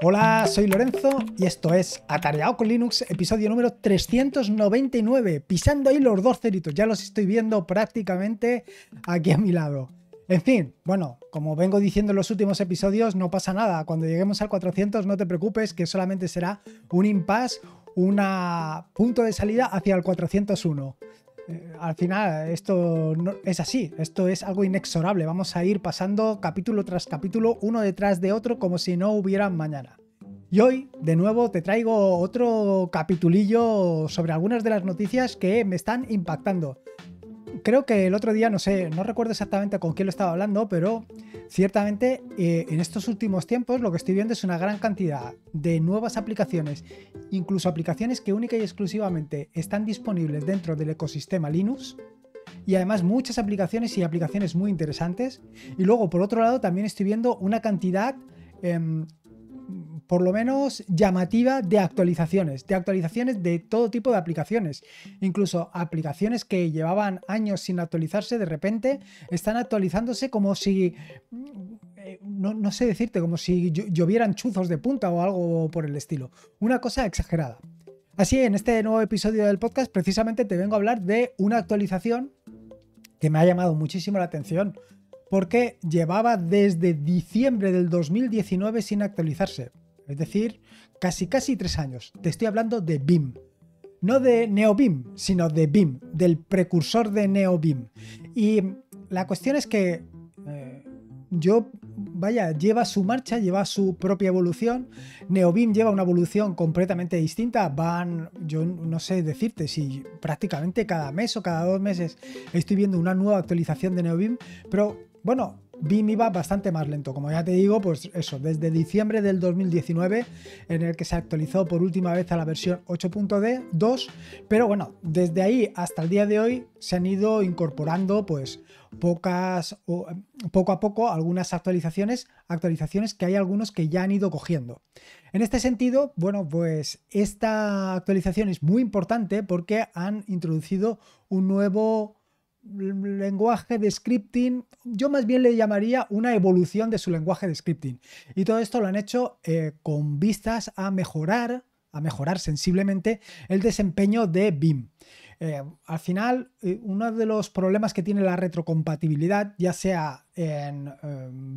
Hola, soy Lorenzo y esto es Atareado con Linux, episodio número 399, pisando ahí los dos ceritos, ya los estoy viendo prácticamente aquí a mi lado. En fin, bueno, como vengo diciendo en los últimos episodios, no pasa nada, cuando lleguemos al 400 no te preocupes que solamente será un impasse, un punto de salida hacia el 401 eh, al final esto no, es así, esto es algo inexorable, vamos a ir pasando capítulo tras capítulo, uno detrás de otro, como si no hubiera mañana. Y hoy, de nuevo, te traigo otro capitulillo sobre algunas de las noticias que me están impactando. Creo que el otro día, no sé, no recuerdo exactamente con quién lo estaba hablando, pero ciertamente eh, en estos últimos tiempos lo que estoy viendo es una gran cantidad de nuevas aplicaciones, incluso aplicaciones que única y exclusivamente están disponibles dentro del ecosistema Linux, y además muchas aplicaciones y aplicaciones muy interesantes. Y luego, por otro lado, también estoy viendo una cantidad em, por lo menos llamativa de actualizaciones, de actualizaciones de todo tipo de aplicaciones. Incluso aplicaciones que llevaban años sin actualizarse, de repente están actualizándose como si... Mm, eh, no, sé decirte, como si llovieran chuzos de punta o algo por el estilo. Una cosa exagerada. Así, en este nuevo episodio del podcast precisamente te vengo a hablar de una actualización que me ha llamado muchísimo la atención porque llevaba desde diciembre del 2019 sin actualizarse. Es decir, casi casi tres años. Te estoy hablando de BIM. No de NeoBIM, sino de BIM, del precursor de NeoBIM. Y la cuestión es que eh, yo, vaya, lleva su marcha, lleva su propia evolución. NeoBIM lleva una evolución completamente distinta. Van, yo no sé decirte si prácticamente cada mes o cada dos meses estoy viendo una nueva actualización de NeoBIM, pero bueno, BIM iba bastante más lento, como ya te digo, pues eso, desde diciembre del 2019, en el que se actualizó por última vez a la versión 8.2, pero bueno, desde ahí hasta el día de hoy se han ido incorporando pues pocas, o, poco a poco algunas actualizaciones, actualizaciones que hay algunos que ya han ido cogiendo. En este sentido, bueno, pues esta actualización es muy importante porque han introducido un nuevo lenguaje de scripting, yo más bien le llamaría una evolución de su lenguaje de scripting. Y todo esto lo han hecho eh, con vistas a mejorar, a mejorar sensiblemente el desempeño de BIM. Eh, al final, eh, uno de los problemas que tiene la retrocompatibilidad, ya sea en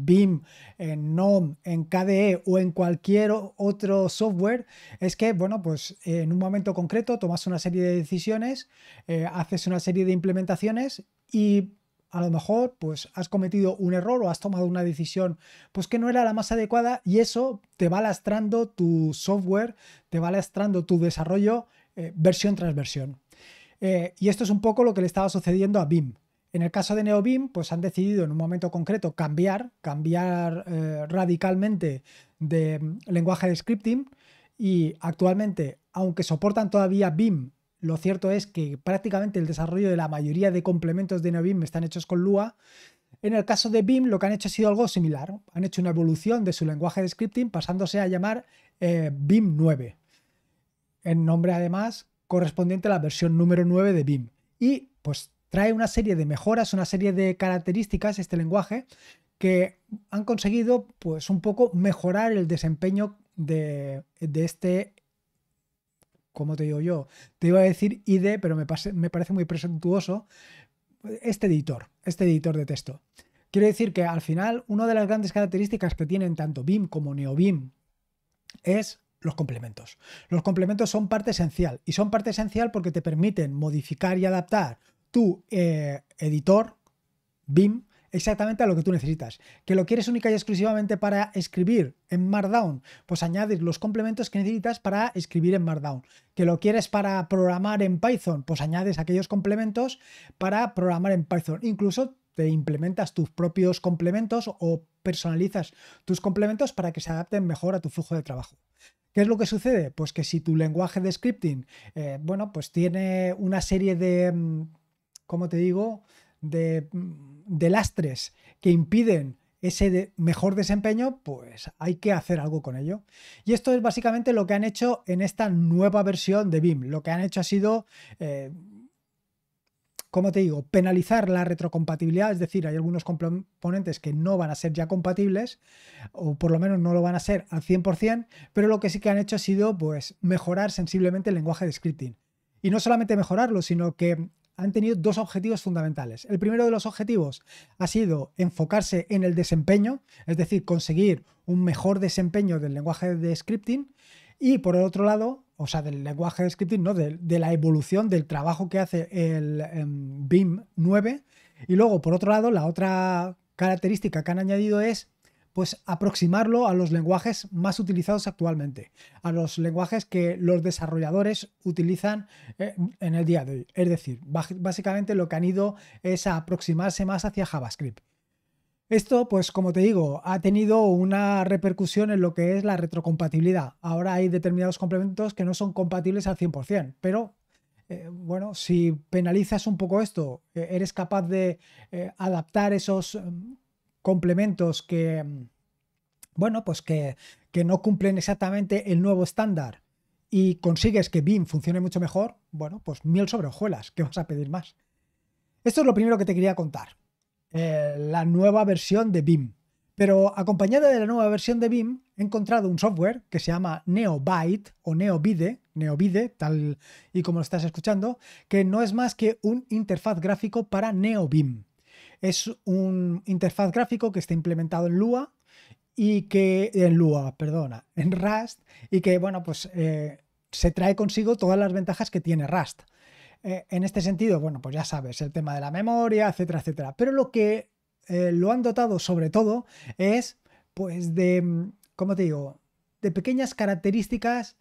BIM, em, en NOM, en KDE o en cualquier otro software, es que, bueno, pues en un momento concreto tomas una serie de decisiones, eh, haces una serie de implementaciones y a lo mejor pues has cometido un error o has tomado una decisión pues que no era la más adecuada y eso te va lastrando tu software, te va lastrando tu desarrollo versión tras versión. Eh, y esto es un poco lo que le estaba sucediendo a BIM. En el caso de NeoBIM, pues han decidido en un momento concreto cambiar, cambiar eh, radicalmente de lenguaje de scripting y actualmente, aunque soportan todavía BIM, lo cierto es que prácticamente el desarrollo de la mayoría de complementos de NeoBIM están hechos con Lua. En el caso de BIM, lo que han hecho ha sido algo similar. Han hecho una evolución de su lenguaje de scripting pasándose a llamar eh, BIM 9. En nombre, además, correspondiente a la versión número 9 de BIM. Y pues trae una serie de mejoras, una serie de características este lenguaje que han conseguido pues un poco mejorar el desempeño de, este ¿cómo te digo yo? Te iba a decir ID, pero me, me, parece muy presuntuoso. Este editor, este editor de texto. Quiero decir que al final, una de las grandes características que tienen tanto BIM como NeoBIM es los complementos. Los complementos son parte esencial y son parte esencial porque te permiten modificar y adaptar tu eh, editor, BIM, exactamente a lo que tú necesitas. ¿Que lo quieres única y exclusivamente para escribir en Markdown? Pues añades los complementos que necesitas para escribir en Markdown. ¿Que lo quieres para programar en Python? Pues añades aquellos complementos para programar en Python. Incluso te implementas tus propios complementos o personalizas tus complementos para que se adapten mejor a tu flujo de trabajo. ¿Qué es lo que sucede? Pues que si tu lenguaje de scripting, eh, bueno, pues tiene una serie de, mm, ¿cómo te digo?, mm, de, lastres que impiden ese mejor desempeño, pues hay que hacer algo con ello. Y esto es básicamente lo que han hecho en esta nueva versión de BIM. Lo que han hecho ha sido eh, como te digo, penalizar la retrocompatibilidad, es decir, hay algunos componentes que no van a ser ya compatibles, o por lo menos no lo van a ser al 100%, pero lo que sí que han hecho ha sido pues, mejorar sensiblemente el lenguaje de scripting. Y no solamente mejorarlo, sino que han tenido dos objetivos fundamentales. El primero de los objetivos ha sido enfocarse en el desempeño, es decir, conseguir un mejor desempeño del lenguaje de scripting. Y por el otro lado, o sea, del lenguaje de scripting, ¿no? De, la evolución del trabajo que hace el BIM em, 9. Y luego, por otro lado, la otra característica que han añadido es pues aproximarlo a los lenguajes más utilizados actualmente, a los lenguajes que los desarrolladores utilizan eh, en el día de hoy. Es decir, básicamente lo que han ido es a aproximarse más hacia JavaScript. Esto, pues como te digo, ha tenido una repercusión en lo que es la retrocompatibilidad. Ahora hay determinados complementos que no son compatibles al 100%, pero eh, bueno, si penalizas un poco esto, eh, eres capaz de eh, adaptar esos mm, complementos que, mm, bueno, pues que, no cumplen exactamente el nuevo estándar y consigues que BIM funcione mucho mejor, bueno, pues miel sobre hojuelas, ¿qué vas a pedir más? Esto es lo primero que te quería contar. Eh, la nueva versión de BIM. Pero acompañada de la nueva versión de BIM, he encontrado un software que se llama NeoByte o Neobide NeoBide tal y como lo estás escuchando, que no es más que un interfaz gráfico para NeoBIM. Es un interfaz gráfico que está implementado en Lua y que en Lua, perdona, en Rust y que bueno, pues eh, se trae consigo todas las ventajas que tiene Rust. Eh, en este sentido, bueno, pues ya sabes, el tema de la memoria, etcétera, etcétera. Pero lo que eh, lo han dotado sobre todo es, pues, de, mm, ¿cómo te digo? De pequeñas características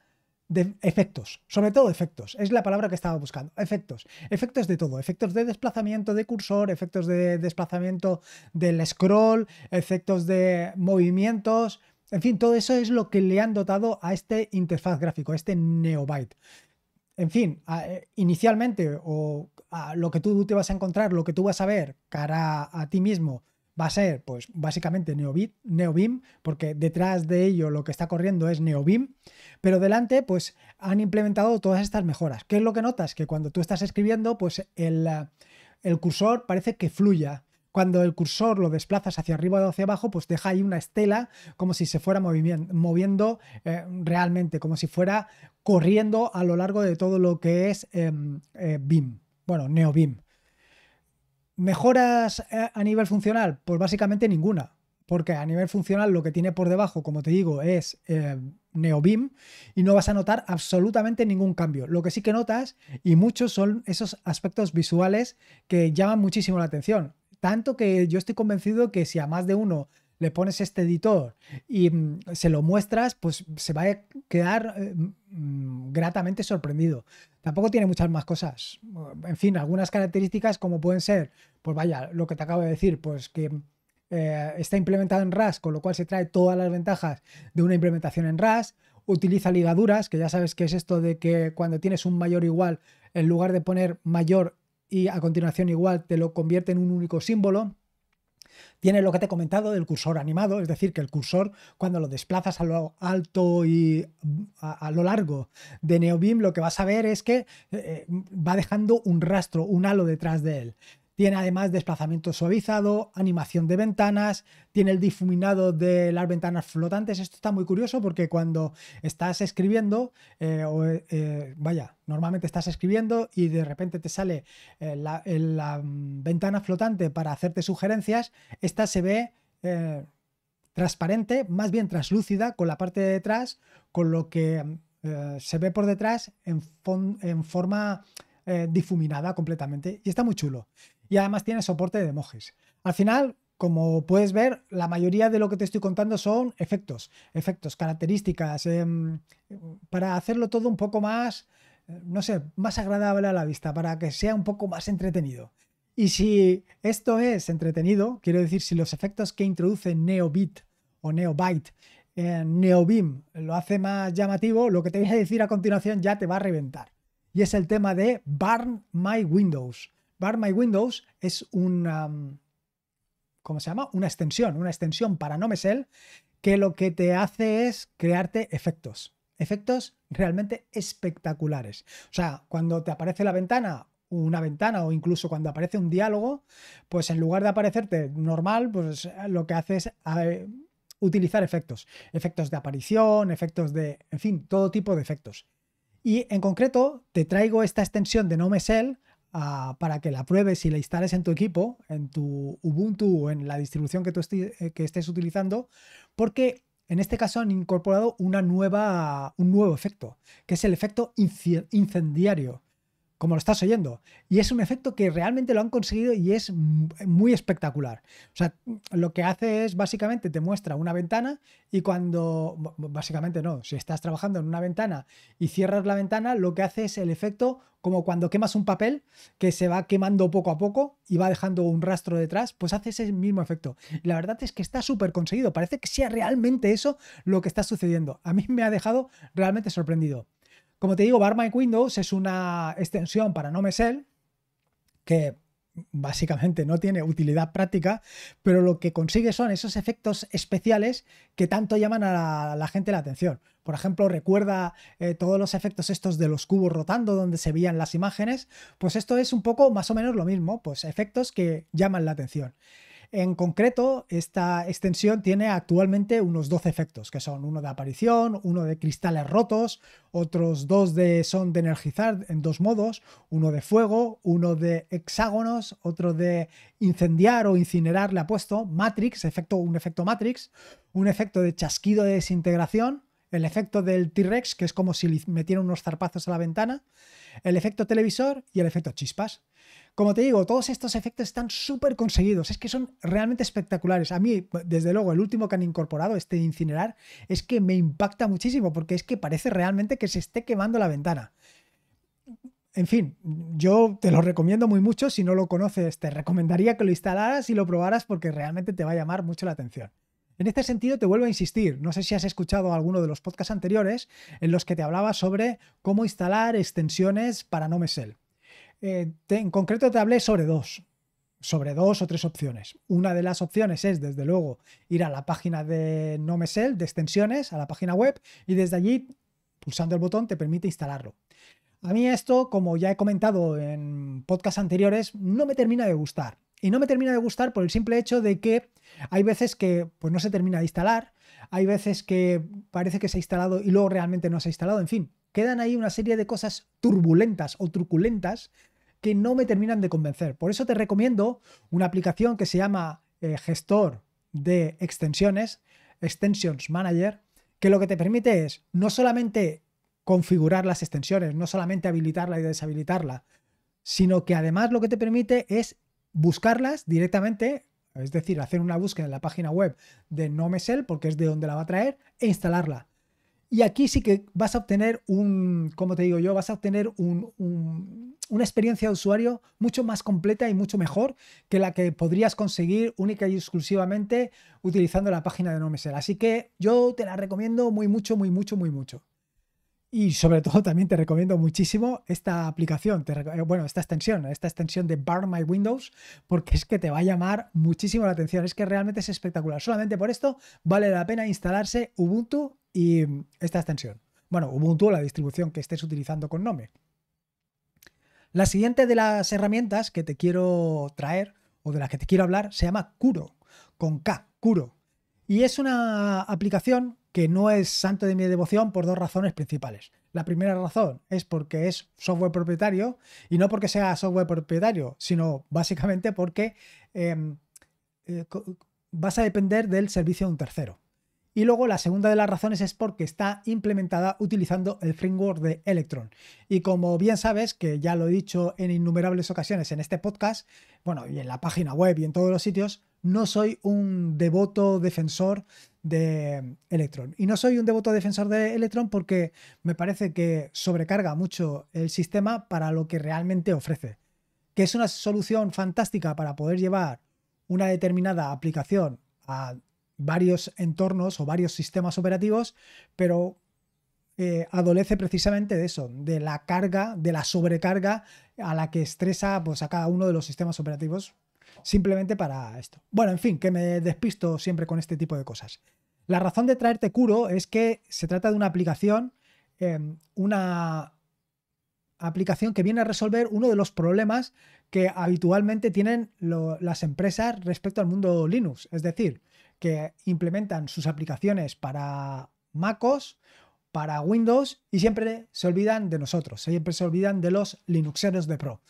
de efectos, sobre todo efectos, es la palabra que estaba buscando, efectos, efectos de todo, efectos de desplazamiento de cursor, efectos de desplazamiento del scroll, efectos de movimientos, en fin, todo eso es lo que le han dotado a este interfaz gráfico, este Neobyte en fin, eh, inicialmente o lo que tú te vas a encontrar, lo que tú vas a ver cara a ti mismo, va a ser pues básicamente Neo NeoBeam, porque detrás de ello lo que está corriendo es NeoBeam, pero delante pues han implementado todas estas mejoras. ¿Qué es lo que notas? Que cuando tú estás escribiendo pues el, el cursor parece que fluya, cuando el cursor lo desplazas hacia arriba o hacia abajo, pues deja ahí una estela como si se fuera moviendo, eh, realmente, como si fuera corriendo a lo largo de todo lo que es em, eh, BIM, bueno, NeoBIM. ¿Mejoras eh, a nivel funcional? Pues básicamente ninguna, porque a nivel funcional lo que tiene por debajo, como te digo, es NeoBIM y no vas a notar absolutamente ningún cambio. Lo que sí que notas, y muchos, son esos aspectos visuales que llaman muchísimo la atención tanto que yo estoy convencido que si a más de uno le pones este editor y mm, se lo muestras, pues se va a quedar eh, mm, gratamente sorprendido. Tampoco tiene muchas más cosas. En fin, algunas características como pueden ser, pues vaya, lo que te acabo de decir, pues que eh, está implementado en RAS, con lo cual se trae todas las ventajas de una implementación en RAS. Utiliza ligaduras, que ya sabes que es esto de que cuando tienes un mayor igual, en lugar de poner mayor y a continuación igual te lo convierte en un único símbolo. Tiene lo que te he comentado del cursor animado, es decir, que el cursor cuando lo desplazas a lo alto y a, lo largo de NeoBeam, lo que vas a ver es que eh, va dejando un rastro, un halo detrás de él. Tiene además desplazamiento suavizado, animación de ventanas, tiene el difuminado de las ventanas flotantes. Esto está muy curioso porque cuando estás escribiendo, eh, o, eh, vaya, normalmente estás escribiendo y de repente te sale eh, la, mm, ventana flotante para hacerte sugerencias, esta se ve transparente, más bien translúcida con la parte de detrás, con lo que mm, se ve por detrás en forma difuminada completamente. Y está muy chulo y además tiene soporte de emojis. Al final, como puedes ver, la mayoría de lo que te estoy contando son efectos, efectos, características, em, para hacerlo todo un poco más, eh, no sé, más agradable a la vista, para que sea un poco más entretenido. Y si esto es entretenido, quiero decir, si los efectos que introduce Neobit o NeoByte en Neobim lo hace más llamativo, lo que te voy a decir a continuación ya te va a reventar. Y es el tema de Burn My Windows. Bar My Windows es una, mm, ¿cómo se llama? Una extensión, una extensión para no mesel que lo que te hace es crearte efectos. Efectos realmente espectaculares. O sea, cuando te aparece la ventana, una ventana o incluso cuando aparece un diálogo, pues en lugar de aparecerte normal, pues lo que hace es utilizar efectos. Efectos de aparición, efectos de, en fin, todo tipo de efectos. Y en concreto, te traigo esta extensión de No Mesel Ah, para que la pruebes y la instales en tu equipo, en tu Ubuntu o en la distribución eh, que estés, utilizando, porque en este caso han incorporado un nuevo efecto, que es el efecto incendiario como lo estás oyendo. Y es un efecto que realmente lo han conseguido y es muy espectacular. O sea, lo que hace es básicamente te muestra una ventana y cuando, básicamente no, si estás trabajando en una ventana y cierras la ventana, lo que hace es el efecto como cuando quemas un papel que se va quemando poco a poco y va dejando un rastro detrás, pues hace ese mismo efecto. la verdad es que está súper conseguido, parece que sea realmente eso lo que está sucediendo. A mí me ha dejado realmente sorprendido. Como te digo, Barma Windows es una extensión para no mesel, que básicamente no tiene utilidad práctica, pero lo que consigue son esos efectos especiales que tanto llaman a la, gente la atención. Por ejemplo, recuerda eh, todos los efectos estos de los cubos rotando donde se veían las imágenes, pues esto es un poco más o menos lo mismo, pues efectos que llaman la atención. En concreto, esta extensión tiene actualmente unos 12 efectos, que son uno de aparición, uno de cristales rotos, otros dos de, son de energizar en dos modos, uno de fuego, uno de hexágonos, otro de incendiar o incinerar, le ha puesto, Matrix, un efecto Matrix, un efecto de chasquido de desintegración, el efecto del T-Rex, que es como si metiera unos zarpazos a la ventana, el efecto televisor y el efecto chispas. Como te digo, todos estos efectos están súper conseguidos, es que son realmente espectaculares. A mí, desde luego, el último que han incorporado, este de incinerar, es que me impacta muchísimo porque es que parece realmente que se esté quemando la ventana. En fin, yo te lo recomiendo muy mucho, si no lo conoces, te recomendaría que lo instalaras y lo probaras porque realmente te va a llamar mucho la atención. En este sentido, te vuelvo a insistir, no sé si has escuchado alguno de los podcasts anteriores en los que te hablaba sobre cómo instalar extensiones para No Mesel. Eh, en concreto te hablé sobre dos, sobre dos o tres opciones. Una de las opciones es, desde luego, ir a la página de Nomesel, de extensiones, a la página web, y desde allí, pulsando el botón, te permite instalarlo. A mí esto, como ya he comentado en podcasts anteriores, no me termina de gustar. Y no me termina de gustar por el simple hecho de que hay veces que pues, no se termina de instalar, hay veces que parece que se ha instalado y luego realmente no se ha instalado, en fin, quedan ahí una serie de cosas turbulentas o truculentas que no me terminan de convencer. Por eso te recomiendo una aplicación que se llama eh, Gestor de Extensiones, Extensions Manager, que lo que te permite es no solamente configurar las extensiones, no solamente habilitarla y deshabilitarla, sino que además lo que te permite es buscarlas directamente, es decir, hacer una búsqueda en la página web de NoMesel, porque es de donde la va a traer, e instalarla. Y aquí sí que vas a obtener un, como te digo yo, vas a obtener un una experiencia de usuario mucho más completa y mucho mejor que la que podrías conseguir única y exclusivamente utilizando la página de NoMesel. Así que yo te la recomiendo muy mucho, muy mucho, muy mucho. Y sobre todo también te recomiendo muchísimo esta aplicación, eh, bueno, esta extensión, esta extensión de Bar My Windows, porque es que te va a llamar muchísimo la atención, es que realmente es espectacular. Solamente por esto vale la pena instalarse Ubuntu y mm, esta extensión. Bueno, Ubuntu la distribución que estés utilizando con Nome. La siguiente de las herramientas que te quiero traer o de las que te quiero hablar se llama Kuro, con K, Kuro. Y es una aplicación que no es santo de mi devoción por dos razones principales. La primera razón es porque es software propietario y no porque sea software propietario, sino básicamente porque em, eh, vas a depender del servicio de un tercero. Y luego la segunda de las razones es porque está implementada utilizando el framework de Electron. Y como bien sabes, que ya lo he dicho en innumerables ocasiones en este podcast, bueno, y en la página web y en todos los sitios, no soy un devoto defensor de Electron. Y no soy un devoto defensor de Electron porque me parece que sobrecarga mucho el sistema para lo que realmente ofrece. Que es una solución fantástica para poder llevar una determinada aplicación a varios entornos o varios sistemas operativos, pero eh, adolece precisamente de eso, de la carga, de la sobrecarga a la que estresa pues, a cada uno de los sistemas operativos simplemente para esto. Bueno, en fin, que me despisto siempre con este tipo de cosas. La razón de traerte Curo es que se trata de una aplicación, em, una aplicación que viene a resolver uno de los problemas que habitualmente tienen las empresas respecto al mundo Linux. Es decir, que implementan sus aplicaciones para MacOS, para Windows y siempre se olvidan de nosotros, siempre se olvidan de los Linuxeros de Pro.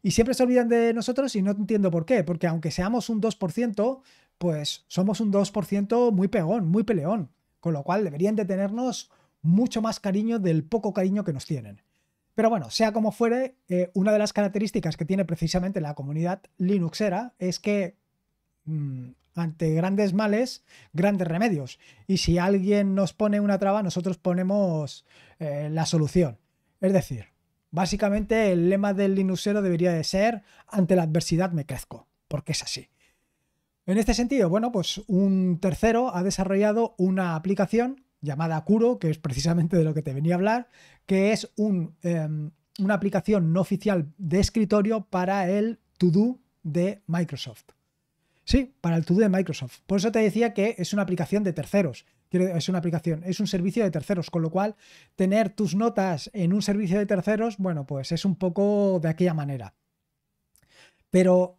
Y siempre se olvidan de nosotros y no entiendo por qué, porque aunque seamos un 2%, pues somos un 2% muy pegón, muy peleón, con lo cual deberían de tenernos mucho más cariño del poco cariño que nos tienen. Pero bueno, sea como fuere, eh, una de las características que tiene precisamente la comunidad Linuxera es que mm, ante grandes males, grandes remedios. Y si alguien nos pone una traba, nosotros ponemos eh, la solución. Es decir, básicamente el lema del Linuxero debería de ser, ante la adversidad me crezco, porque es así. En este sentido, bueno, pues un tercero ha desarrollado una aplicación llamada Curo, que es precisamente de lo que te venía a hablar, que es un, em, una aplicación no oficial de escritorio para el To Do de Microsoft. Sí, para el todo de Microsoft. Por eso te decía que es una aplicación de terceros. Es una aplicación, es un servicio de terceros, con lo cual tener tus notas en un servicio de terceros, bueno, pues es un poco de aquella manera. Pero,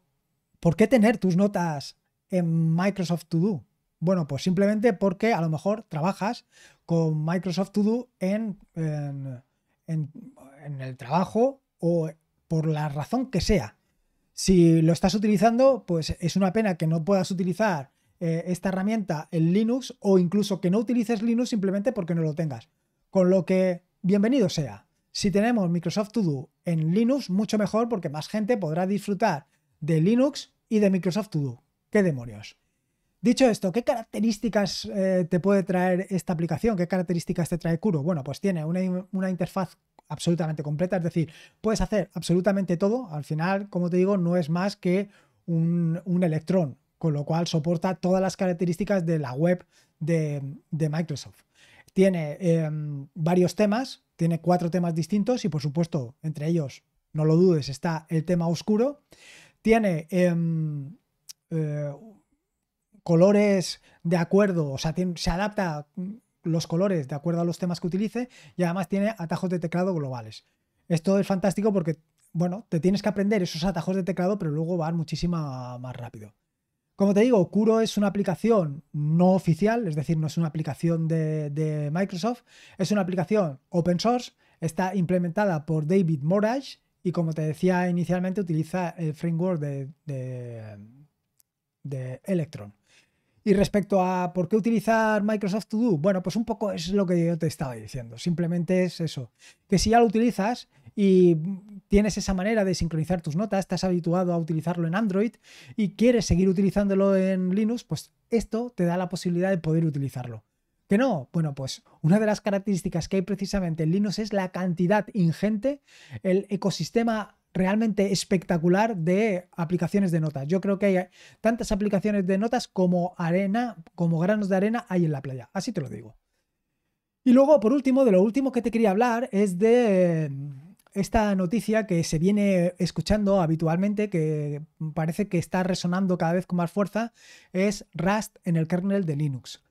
¿por qué tener tus notas en Microsoft To Do? Bueno, pues simplemente porque a lo mejor trabajas con Microsoft To Do en, en el trabajo o por la razón que sea. Si lo estás utilizando, pues es una pena que no puedas utilizar eh, esta herramienta en Linux o incluso que no utilices Linux simplemente porque no lo tengas. Con lo que, bienvenido sea. Si tenemos Microsoft To Do en Linux, mucho mejor porque más gente podrá disfrutar de Linux y de Microsoft To Do. ¡Qué demonios! Dicho esto, ¿qué características eh, te puede traer esta aplicación? ¿Qué características te trae Kuro? Bueno, pues tiene una, una interfaz absolutamente completa, es decir, puedes hacer absolutamente todo, al final, como te digo, no es más que un, electrón, con lo cual soporta todas las características de la web de, Microsoft. Tiene em, varios temas, tiene cuatro temas distintos y por supuesto, entre ellos, no lo dudes, está el tema oscuro. Tiene em, eh, colores de acuerdo, o sea, se adapta los colores de acuerdo a los temas que utilice y además tiene atajos de teclado globales. Esto es fantástico porque, bueno, te tienes que aprender esos atajos de teclado, pero luego van muchísimo más rápido. Como te digo, Kuro es una aplicación no oficial, es decir, no es una aplicación de, Microsoft, es una aplicación open source, está implementada por David Morage y como te decía inicialmente utiliza el framework de, de Electron. Y respecto a por qué utilizar Microsoft To Do, bueno, pues un poco es lo que yo te estaba diciendo. Simplemente es eso, que si ya lo utilizas y tienes esa manera de sincronizar tus notas, estás habituado a utilizarlo en Android y quieres seguir utilizándolo en Linux, pues esto te da la posibilidad de poder utilizarlo. ¿Que no? Bueno, pues una de las características que hay precisamente en Linux es la cantidad ingente, el ecosistema realmente espectacular de aplicaciones de notas. Yo creo que hay tantas aplicaciones de notas como arena, como granos de arena hay en la playa. Así te lo digo. Y luego, por último, de lo último que te quería hablar es de mm, esta noticia que se viene escuchando habitualmente, que parece que está resonando cada vez con más fuerza, es Rust en el kernel de Linux.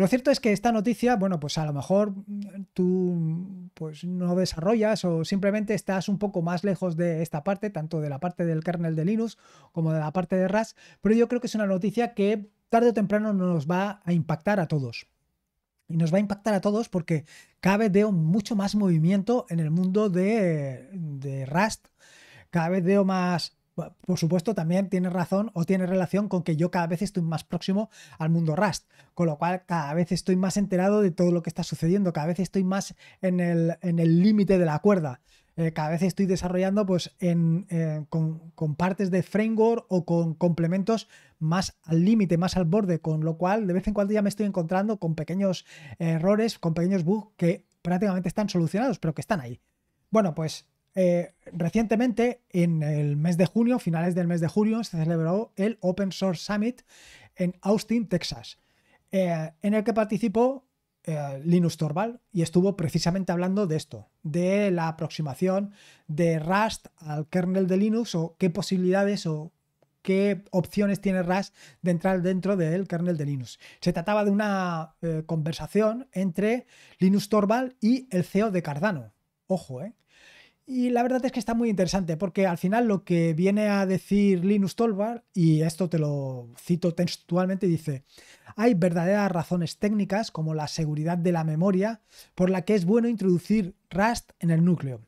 Lo cierto es que esta noticia, bueno, pues a lo mejor mm, tú mm, pues no desarrollas o simplemente estás un poco más lejos de esta parte, tanto de la parte del kernel de Linux como de la parte de Rust, pero yo creo que es una noticia que tarde o temprano nos va a impactar a todos. Y nos va a impactar a todos porque cada vez veo mucho más movimiento en el mundo de, de Rust, cada vez veo más por supuesto, también tiene razón o tiene relación con que yo cada vez estoy más próximo al mundo Rust, con lo cual cada vez estoy más enterado de todo lo que está sucediendo, cada vez estoy más en el límite de la cuerda. Eh, cada vez estoy desarrollando pues, eh, con, con, partes de framework o con complementos más al límite, más al borde, con lo cual de vez en cuando ya me estoy encontrando con pequeños errores, con pequeños bugs que prácticamente están solucionados, pero que están ahí. Bueno, pues eh, recientemente, en el mes de junio, finales del mes de junio, se celebró el Open Source Summit en Austin, Texas, eh, en el que participó eh, Linus Torvald y estuvo precisamente hablando de esto, de la aproximación de Rust al kernel de Linux o qué posibilidades o qué opciones tiene Rust de entrar dentro del kernel de Linux. Se trataba de una conversación entre Linus Torvald y el CEO de Cardano. Ojo, ¿eh? Y la verdad es que está muy interesante porque al final lo que viene a decir Linus Torvald, y esto te lo cito textualmente, dice, hay verdaderas razones técnicas como la seguridad de la memoria por la que es bueno introducir Rust en el núcleo.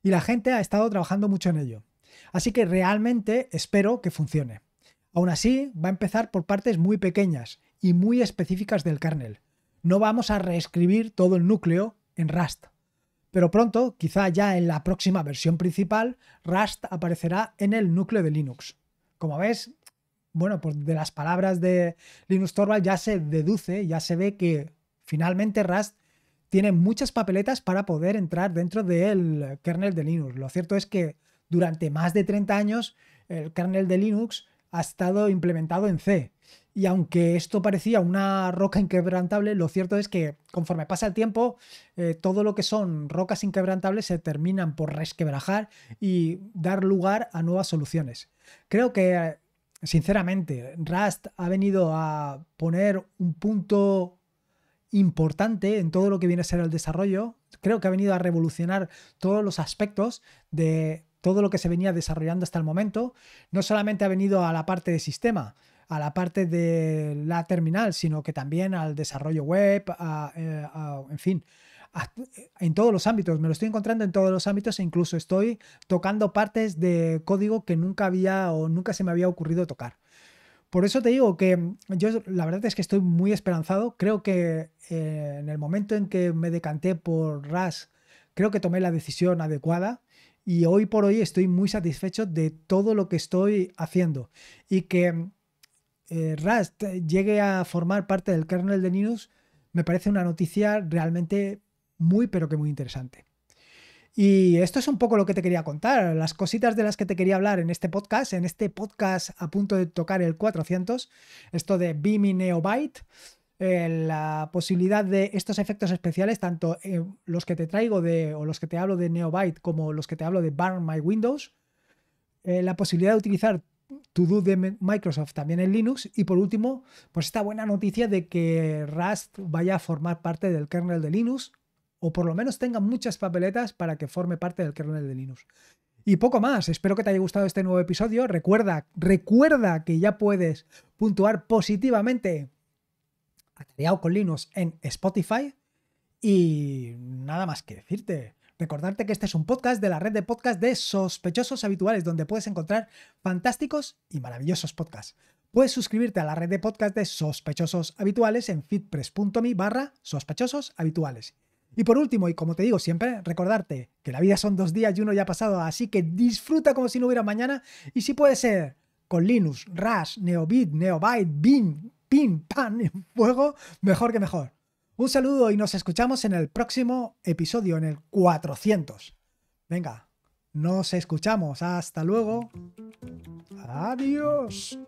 Y la gente ha estado trabajando mucho en ello. Así que realmente espero que funcione. Aún así, va a empezar por partes muy pequeñas y muy específicas del kernel. No vamos a reescribir todo el núcleo en Rust pero pronto, quizá ya en la próxima versión principal, Rust aparecerá en el núcleo de Linux. Como ves, bueno, pues de las palabras de Linus Torvald ya se deduce, ya se ve que finalmente Rust tiene muchas papeletas para poder entrar dentro del kernel de Linux. Lo cierto es que durante más de 30 años el kernel de Linux ha estado implementado en C. Y aunque esto parecía una roca inquebrantable, lo cierto es que conforme pasa el tiempo, eh, todo lo que son rocas inquebrantables se terminan por resquebrajar y dar lugar a nuevas soluciones. Creo que, sinceramente, Rust ha venido a poner un punto importante en todo lo que viene a ser el desarrollo. Creo que ha venido a revolucionar todos los aspectos de todo lo que se venía desarrollando hasta el momento. No solamente ha venido a la parte de sistema, a la parte de la terminal, sino que también al desarrollo web, eh, en fin, en todos los ámbitos. Me lo estoy encontrando en todos los ámbitos e incluso estoy tocando partes de código que nunca había o nunca se me había ocurrido tocar. Por eso te digo que yo la verdad es que estoy muy esperanzado. Creo que eh, en el momento en que me decanté por RAS, creo que tomé la decisión adecuada y hoy por hoy estoy muy satisfecho de todo lo que estoy haciendo y que eh, Rust llegue a formar parte del kernel de Linux, me parece una noticia realmente muy, pero que muy interesante. Y esto es un poco lo que te quería contar, las cositas de las que te quería hablar en este podcast, en este podcast a punto de tocar el 400, esto de Bimi Neobyte, eh, la posibilidad de estos efectos especiales, tanto eh, los que te traigo de, o los que te hablo de Neobyte como los que te hablo de Burn My Windows, la posibilidad de utilizar To de Microsoft también en Linux. Y por último, pues esta buena noticia de que Rust vaya a formar parte del kernel de Linux, o por lo menos tenga muchas papeletas para que forme parte del kernel de Linux. Y poco más, espero que te haya gustado este nuevo episodio. Recuerda, recuerda que ya puedes puntuar positivamente creado con Linux en Spotify. Y nada más que decirte. Recordarte que este es un podcast de la red de podcast de sospechosos habituales, donde puedes encontrar fantásticos y maravillosos podcasts. Puedes suscribirte a la red de podcast de sospechosos habituales en fitpress.me barra sospechosos habituales. Y por último, y como te digo siempre, recordarte que la vida son dos días y uno ya ha pasado, así que disfruta como si no hubiera mañana y si puede ser con Linux, RAS, Neobit, Neobyte, Bin, Pin, Pan, Fuego, mejor que mejor. Un saludo y nos escuchamos en el próximo episodio, en el 400. Venga, nos escuchamos. Hasta luego. Adiós.